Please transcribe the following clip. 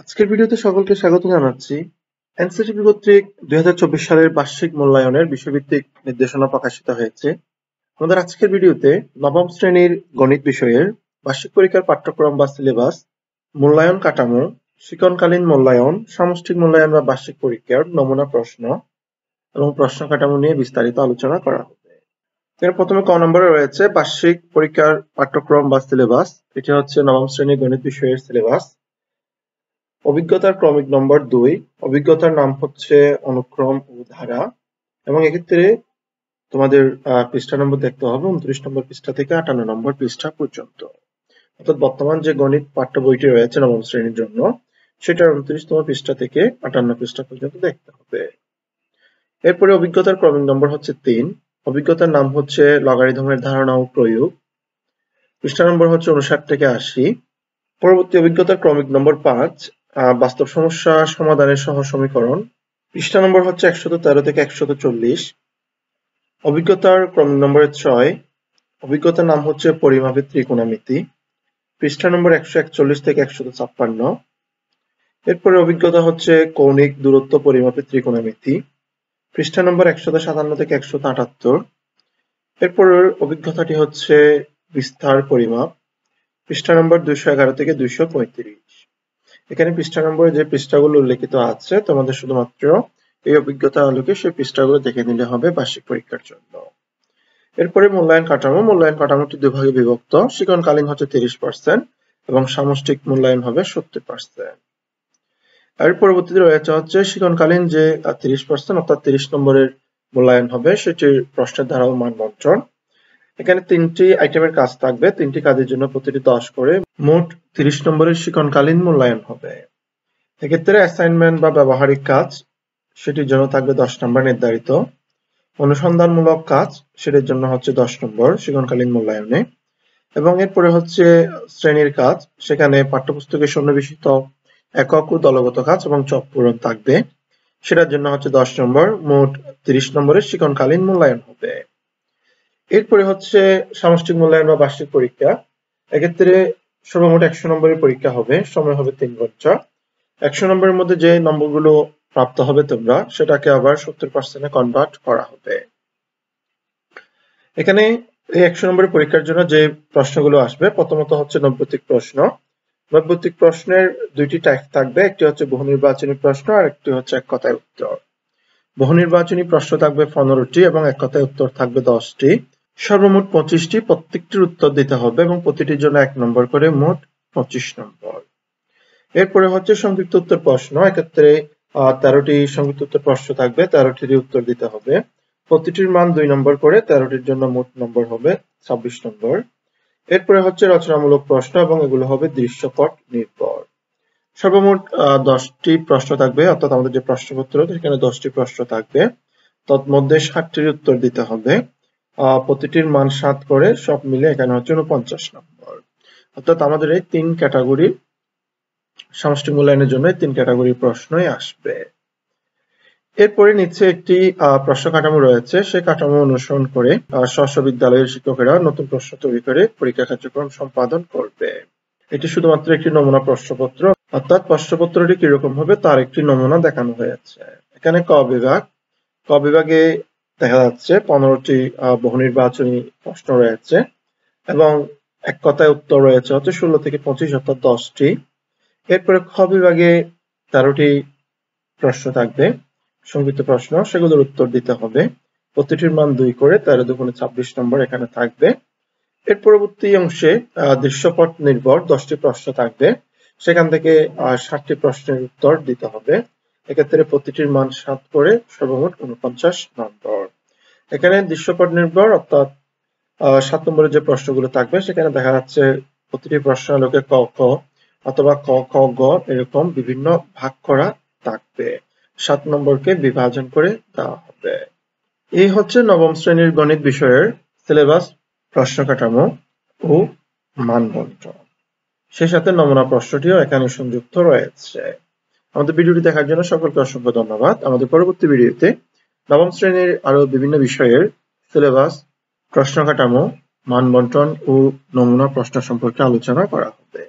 আজকের ভিডিওতে সকলকে স্বাগত জানাচ্ছি এনসিটিভি কর্তৃক দুই সালের বার্ষিক মূল্যায়নের বিষয়ভিত্তিক নির্দেশনা প্রকাশিত হয়েছে আমাদের আজকের ভিডিওতে নবম শ্রেণীর গণিত বিষয়ের বার্ষিক পরীক্ষার পাঠ্যক্রম বা সিলেবাস মূল্যায়ন কাঠামো শিকনকালীন মূল্যায়ন সামষ্টিক মূল্যায়ন বা বার্ষিক পরীক্ষার নমুনা প্রশ্ন এবং প্রশ্ন কাঠামো নিয়ে বিস্তারিত আলোচনা করা হবে এর প্রথমে ক নম্বরে রয়েছে বার্ষিক পরীক্ষার পাঠ্যক্রম বা সিলেবাস এটি হচ্ছে নবম শ্রেণীর গণিত বিষয়ের সিলেবাস অভিজ্ঞতার ক্রমিক নম্বর দুই অভিজ্ঞতার নাম হচ্ছে অনুক্রম ও ধারা এবং এক্ষেত্রে তোমাদের পৃষ্ঠা নম্বর দেখতে হবে উনত্রিশ নম্বর পৃষ্ঠা থেকে আটান্ন নম্বর পৃষ্ঠা পর্যন্ত অর্থাৎ বর্তমান যে গণিত পাঠ্য বইটি রয়েছে নবম শ্রেণীর জন্য সেটার উনত্রিশতম পৃষ্ঠা থেকে আটান্ন পৃষ্ঠা পর্যন্ত দেখতে হবে এরপরে অভিজ্ঞতার ক্রমিক নম্বর হচ্ছে তিন অভিজ্ঞতার নাম হচ্ছে লগারিধমের ধারণা ও প্রয়োগ পৃষ্ঠা নম্বর হচ্ছে উনষাট থেকে আশি পরবর্তী অভিজ্ঞতার ক্রমিক নম্বর পাঁচ বাস্তব সমস্যা সমাধানের সহ সমীকরণ পৃষ্ঠা নম্বর হচ্ছে একশত তেরো থেকে একশত চল্লিশ অভিজ্ঞতার ক্রম নম্বরে ছয় অভিজ্ঞতার নাম হচ্ছে পরিমাপের ত্রিকোণামিতি পৃষ্ঠা নম্বর একশো একচল্লিশ থেকে একশত ছাপ্পান্ন এরপরে অভিজ্ঞতা হচ্ছে কৌণিক দূরত্ব পরিমাপের ত্রিকোণামিতি পৃষ্ঠা নম্বর একশত সাতান্ন থেকে একশত আটাত্তর এরপর অভিজ্ঞতাটি হচ্ছে বিস্তার পরিমাপ পৃষ্ঠা নম্বর দুইশো এগারো থেকে দুইশো পঁয়ত্রিশ এখানে পৃষ্ঠা নম্বরে যে পৃষ্ঠাগুলো উল্লেখিত আছে তোমাদের শুধুমাত্র এই অভিজ্ঞতা আলোকে সেই পৃষ্ঠাগুলো দেখে নিলে হবে বার্ষিক পরীক্ষার জন্য এরপরে মূল্যায়ন কাঠামো মূল্যায়ন কাঠামোটি দুভাগে বিভক্ত শিক্ষণকালীন হচ্ছে তিরিশ পার্সেন্ট এবং সামষ্টিক মূল্যায়ন হবে সত্তর পার্সেন্ট এর পরবর্তীতে রয়েছে হচ্ছে শিকনকালীন যে তিরিশ পার্সেন্ট অর্থাৎ তিরিশ নম্বরের মূল্যায়ন হবে সেটির প্রশ্নের ধারা ও মান বন্টন এখানে তিনটি আইটেমের কাজ থাকবে তিনটি কাজের জন্য প্রতিটি দশ করে মোট তিরিশ নম্বরের শিক্ষণকালীন মূল্যায়ন হবে এক্ষেত্রে অ্যাসাইনমেন্ট বা ব্যবহারিক কাজ সেটির জন্য থাকবে দশ নম্বর নির্ধারিত অনুসন্ধানমূলক কাজ সেটির জন্য হচ্ছে দশ নম্বর শিক্ষণকালীন মূল্যায়নে এবং এরপরে হচ্ছে শ্রেণীর কাজ সেখানে পাঠ্যপুস্তকের সন্নিবেশিত একক দলগত কাজ এবং চপ পূরণ থাকবে সেটার জন্য হচ্ছে দশ নম্বর মোট তিরিশ নম্বরের শিক্ষণকালীন মূল্যায়ন হবে এরপরে হচ্ছে সামষ্টিক মূল্যায়ন বা বার্ষিক পরীক্ষা এক্ষেত্রে সর্বমোট একশো নম্বরের পরীক্ষা হবে সময় হবে তিন ঘন্টা একশো নম্বরের মধ্যে যে নম্বরগুলো প্রাপ্ত হবে তোমরা সেটাকে আবার সত্তর পার্সেন্টে কনভার্ট করা হবে এখানে এই একশো নম্বরের পরীক্ষার জন্য যে প্রশ্নগুলো আসবে প্রথমত হচ্ছে নৈবতিক প্রশ্ন নৈবতিক প্রশ্নের দুইটি টাইপ থাকবে একটি হচ্ছে বহুনির্বাচনী প্রশ্ন আর একটি হচ্ছে এক কথায় উত্তর বহুনির্বাচনী প্রশ্ন থাকবে পনেরোটি এবং এক কথায় উত্তর থাকবে দশটি সর্বমোট পঁচিশটি প্রত্যেকটির উত্তর দিতে হবে এবং প্রতিটির জন্য এক নম্বর করে মোট পঁচিশ নম্বর এরপরে হচ্ছে সংযুক্ত উত্তর প্রশ্ন এক্ষেত্রে তেরোটি সংযুক্ত উত্তর প্রশ্ন থাকবে তেরোটির উত্তর দিতে হবে প্রতিটির মান দুই নম্বর করে তেরোটির জন্য মোট নম্বর হবে ছাব্বিশ নম্বর এরপরে হচ্ছে রচনামূলক প্রশ্ন এবং এগুলো হবে দৃশ্যপট নির্ভর সর্বমোট দশটি প্রশ্ন থাকবে অর্থাৎ আমাদের যে প্রশ্নপত্র সেখানে দশটি প্রশ্ন থাকবে তৎমধ্যে ষাটটির উত্তর দিতে হবে প্রতিটির মান সাত করে সব মিলে এখানে হচ্ছে উনপঞ্চাশ নম্বর অর্থাৎ আমাদের এই তিন ক্যাটাগরির সমষ্টি মূল্যায়নের জন্য তিন ক্যাটাগরির প্রশ্নই আসবে এরপরে নিচ্ছে একটি প্রশ্ন কাঠামো রয়েছে সে কাঠামো অনুসরণ করে স্ব বিদ্যালয়ের শিক্ষকেরা নতুন প্রশ্ন তৈরি করে পরীক্ষা কার্যক্রম সম্পাদন করবে এটি শুধুমাত্র একটি নমুনা প্রশ্নপত্র অর্থাৎ প্রশ্নপত্রটি কিরকম হবে তার একটি নমুনা দেখানো হয়েছে এখানে ক বিভাগ ক বিভাগে দেখা যাচ্ছে পনেরোটি বহুনির্বাচনী প্রশ্ন রয়েছে এবং এক কথায় উত্তর রয়েছে হচ্ছে ষোলো থেকে পঁচিশ অর্থাৎ দশটি এরপরে খ বিভাগে তেরোটি প্রশ্ন থাকবে সংক্ষিপ্ত প্রশ্ন সেগুলোর উত্তর দিতে হবে প্রতিটির মান দুই করে তেরো দুগুণে ছাব্বিশ নম্বর এখানে থাকবে এর পরবর্তী অংশে দৃশ্যপট নির্ভর দশটি প্রশ্ন থাকবে সেখান থেকে ষাটটি প্রশ্নের উত্তর দিতে হবে এক্ষেত্রে প্রতিটির মান সাত করে সর্বমোট উনপঞ্চাশ নম্বর এখানে দৃশ্যপট নির্ভর অর্থাৎ সাত নম্বরের যে প্রশ্নগুলো থাকবে সেখানে দেখা যাচ্ছে প্রতিটি প্রশ্ন লোকে ক খ অথবা ক খ গ এরকম বিভিন্ন ভাগ করা থাকবে সাত নম্বরকে বিভাজন করে দেওয়া হবে এই হচ্ছে নবম শ্রেণীর গণিত বিষয়ের সিলেবাস প্রশ্ন কাঠামো ও মানদণ্ড সেই সাথে নমুনা প্রশ্নটিও এখানে সংযুক্ত রয়েছে আমাদের ভিডিওটি দেখার জন্য সকলকে অসংখ্য ধন্যবাদ আমাদের পরবর্তী ভিডিওতে নবম শ্রেণীর আরো বিভিন্ন বিষয়ের সিলেবাস প্রশ্ন কাঠামো মানবন্টন ও নমুনা প্রশ্ন সম্পর্কে আলোচনা করা হবে